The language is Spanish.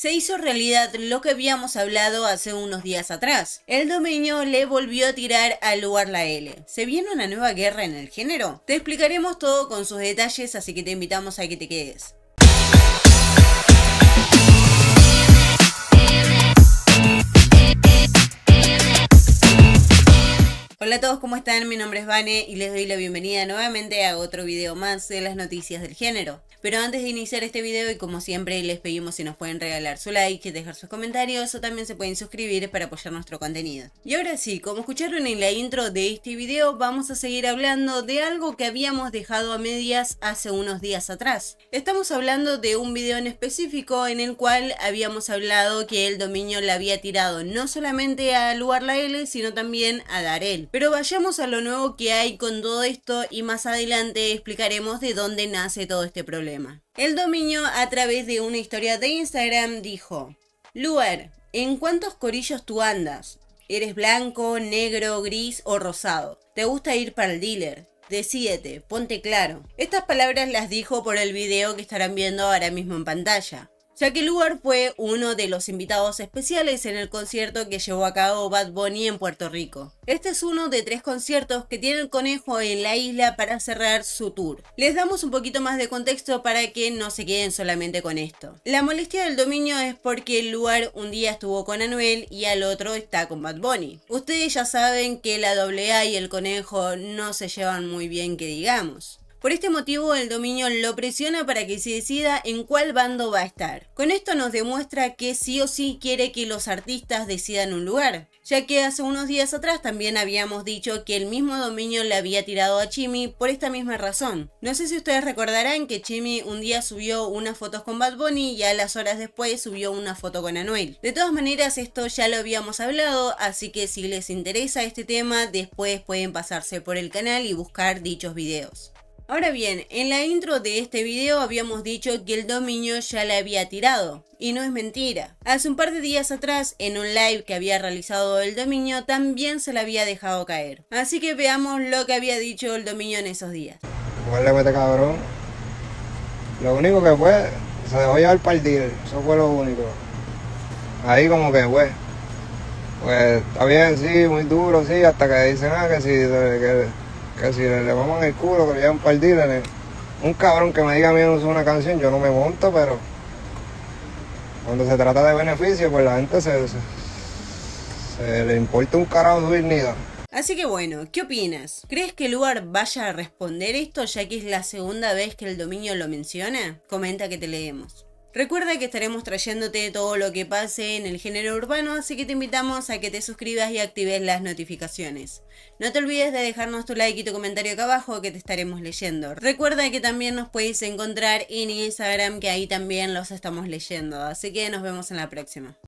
se hizo realidad lo que habíamos hablado hace unos días atrás. El dominio le volvió a tirar al lugar la L. ¿Se viene una nueva guerra en el género? Te explicaremos todo con sus detalles, así que te invitamos a que te quedes. Hola a todos, ¿cómo están? Mi nombre es Vane y les doy la bienvenida nuevamente a otro video más de las noticias del género. Pero antes de iniciar este video y como siempre les pedimos si nos pueden regalar su like, dejar sus comentarios o también se pueden suscribir para apoyar nuestro contenido. Y ahora sí, como escucharon en la intro de este video, vamos a seguir hablando de algo que habíamos dejado a medias hace unos días atrás. Estamos hablando de un video en específico en el cual habíamos hablado que el dominio le había tirado no solamente a Lugar la L, sino también a Darel. Pero vayamos a lo nuevo que hay con todo esto y más adelante explicaremos de dónde nace todo este problema. El dominio a través de una historia de Instagram dijo, Luer, ¿en cuántos corillos tú andas? ¿Eres blanco, negro, gris o rosado? ¿Te gusta ir para el dealer? Decídete, ponte claro. Estas palabras las dijo por el video que estarán viendo ahora mismo en pantalla ya que Lugar fue uno de los invitados especiales en el concierto que llevó a cabo Bad Bunny en Puerto Rico. Este es uno de tres conciertos que tiene el conejo en la isla para cerrar su tour. Les damos un poquito más de contexto para que no se queden solamente con esto. La molestia del dominio es porque Lugar un día estuvo con Anuel y al otro está con Bad Bunny. Ustedes ya saben que la AA y el conejo no se llevan muy bien que digamos. Por este motivo el dominio lo presiona para que se decida en cuál bando va a estar. Con esto nos demuestra que sí o sí quiere que los artistas decidan un lugar, ya que hace unos días atrás también habíamos dicho que el mismo dominio le había tirado a Chimmy por esta misma razón. No sé si ustedes recordarán que Chimmy un día subió unas fotos con Bad Bunny y a las horas después subió una foto con Anuel. De todas maneras esto ya lo habíamos hablado, así que si les interesa este tema después pueden pasarse por el canal y buscar dichos videos. Ahora bien, en la intro de este video habíamos dicho que el dominio ya le había tirado, y no es mentira. Hace un par de días atrás, en un live que había realizado el dominio, también se le había dejado caer. Así que veamos lo que había dicho el dominio en esos días. le cabrón. Lo único que fue, se dejó llevar para el dealer, eso fue lo único. Ahí como que fue. Pues está bien, sí, muy duro, sí, hasta que dicen, ah, que sí, que si le, le vamos en el culo, que le llevan par eh. un cabrón que me diga a mí no es una canción, yo no me monto, pero cuando se trata de beneficio, pues la gente se, le importa un carajo su nido. Así que bueno, ¿qué opinas? ¿Crees que el Lugar vaya a responder esto ya que es la segunda vez que el dominio lo menciona? Comenta que te leemos. Recuerda que estaremos trayéndote todo lo que pase en el género urbano, así que te invitamos a que te suscribas y actives las notificaciones. No te olvides de dejarnos tu like y tu comentario acá abajo que te estaremos leyendo. Recuerda que también nos puedes encontrar en Instagram que ahí también los estamos leyendo, así que nos vemos en la próxima.